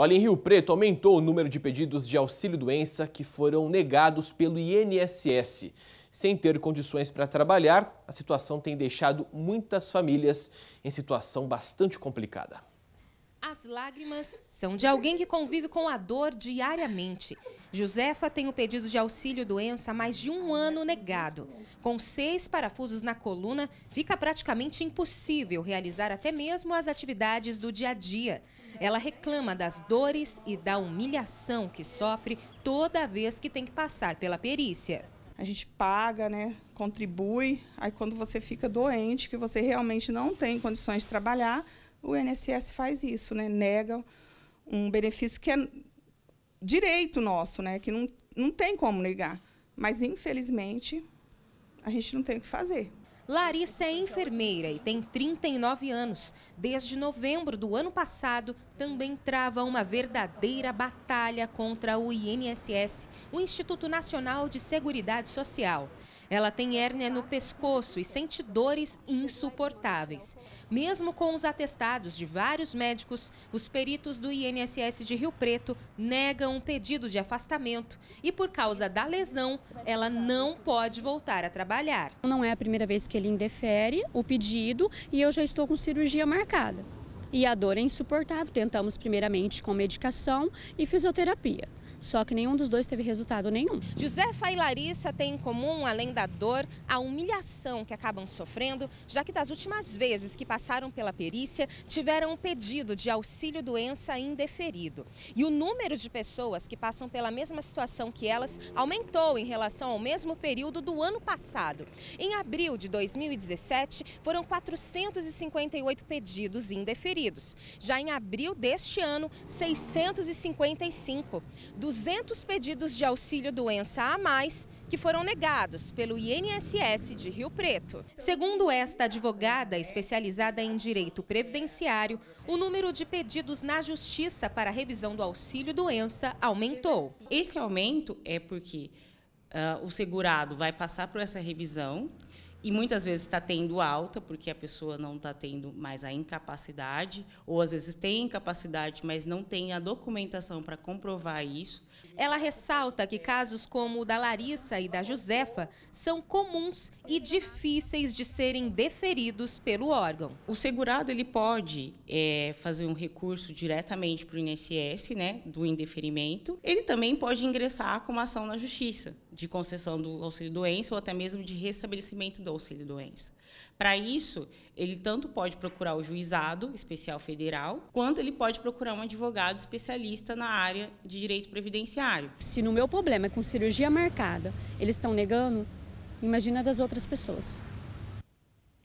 Olha, em Rio Preto aumentou o número de pedidos de auxílio-doença que foram negados pelo INSS. Sem ter condições para trabalhar, a situação tem deixado muitas famílias em situação bastante complicada. As lágrimas são de alguém que convive com a dor diariamente Josefa tem o pedido de auxílio doença há mais de um ano negado. Com seis parafusos na coluna, fica praticamente impossível realizar até mesmo as atividades do dia a dia. Ela reclama das dores e da humilhação que sofre toda vez que tem que passar pela perícia. A gente paga, né? Contribui. Aí quando você fica doente, que você realmente não tem condições de trabalhar, o INSS faz isso, né? Nega um benefício que é direito nosso, né? Que não, não tem como negar. Mas, infelizmente, a gente não tem o que fazer. Larissa é enfermeira e tem 39 anos. Desde novembro do ano passado, também trava uma verdadeira batalha contra o INSS, o Instituto Nacional de Seguridade Social. Ela tem hérnia no pescoço e sente dores insuportáveis. Mesmo com os atestados de vários médicos, os peritos do INSS de Rio Preto negam um pedido de afastamento e, por causa da lesão, ela não pode voltar a trabalhar. Não é a primeira vez que ele indefere o pedido e eu já estou com cirurgia marcada. E a dor é insuportável. Tentamos primeiramente com medicação e fisioterapia. Só que nenhum dos dois teve resultado nenhum. Josefa e Larissa têm em comum, além da dor, a humilhação que acabam sofrendo, já que das últimas vezes que passaram pela perícia, tiveram um pedido de auxílio doença indeferido. E o número de pessoas que passam pela mesma situação que elas aumentou em relação ao mesmo período do ano passado. Em abril de 2017, foram 458 pedidos indeferidos. Já em abril deste ano, 655. Do 200 pedidos de auxílio doença a mais que foram negados pelo INSS de Rio Preto. Segundo esta advogada especializada em direito previdenciário, o número de pedidos na justiça para revisão do auxílio doença aumentou. Esse aumento é porque uh, o segurado vai passar por essa revisão, e muitas vezes está tendo alta, porque a pessoa não está tendo mais a incapacidade, ou às vezes tem incapacidade, mas não tem a documentação para comprovar isso. Ela ressalta que casos como o da Larissa e da Josefa são comuns e difíceis de serem deferidos pelo órgão. O segurado ele pode é, fazer um recurso diretamente para o INSS, né, do indeferimento. Ele também pode ingressar com uma ação na justiça de concessão do auxílio doença ou até mesmo de restabelecimento do auxílio doença. Para isso, ele tanto pode procurar o juizado especial federal, quanto ele pode procurar um advogado especialista na área de direito previdenciário. Se no meu problema é com cirurgia marcada, eles estão negando, imagina das outras pessoas.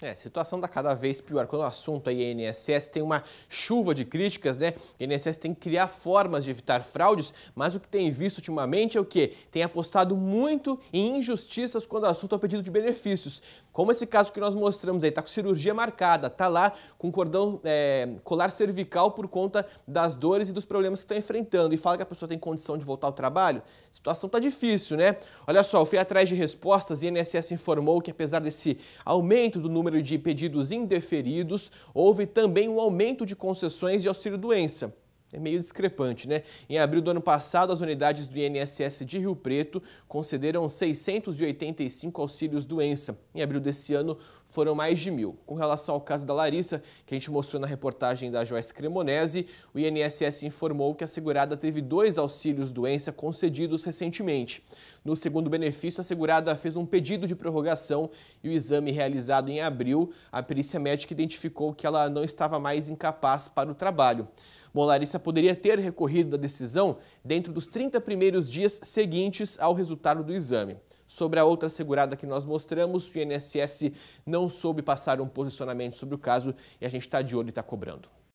É, a situação está cada vez pior. Quando o assunto é INSS, tem uma chuva de críticas, né? O INSS tem que criar formas de evitar fraudes, mas o que tem visto ultimamente é o quê? Tem apostado muito em injustiças quando o assunto é o pedido de benefícios. Como esse caso que nós mostramos aí, tá com cirurgia marcada, tá lá com cordão é, colar cervical por conta das dores e dos problemas que está enfrentando e fala que a pessoa tem condição de voltar ao trabalho. A situação está difícil, né? Olha só, eu fui atrás de respostas e o INSS informou que apesar desse aumento do número número de pedidos indeferidos, houve também um aumento de concessões de auxílio-doença. É meio discrepante, né? Em abril do ano passado, as unidades do INSS de Rio Preto concederam 685 auxílios doença. Em abril desse ano, foram mais de mil. Com relação ao caso da Larissa, que a gente mostrou na reportagem da Joyce Cremonese, o INSS informou que a segurada teve dois auxílios doença concedidos recentemente. No segundo benefício, a segurada fez um pedido de prorrogação e o exame realizado em abril, a perícia médica identificou que ela não estava mais incapaz para o trabalho. Bom, Larissa poderia ter recorrido da decisão dentro dos 30 primeiros dias seguintes ao resultado do exame. Sobre a outra segurada que nós mostramos, o INSS não soube passar um posicionamento sobre o caso e a gente está de olho e está cobrando.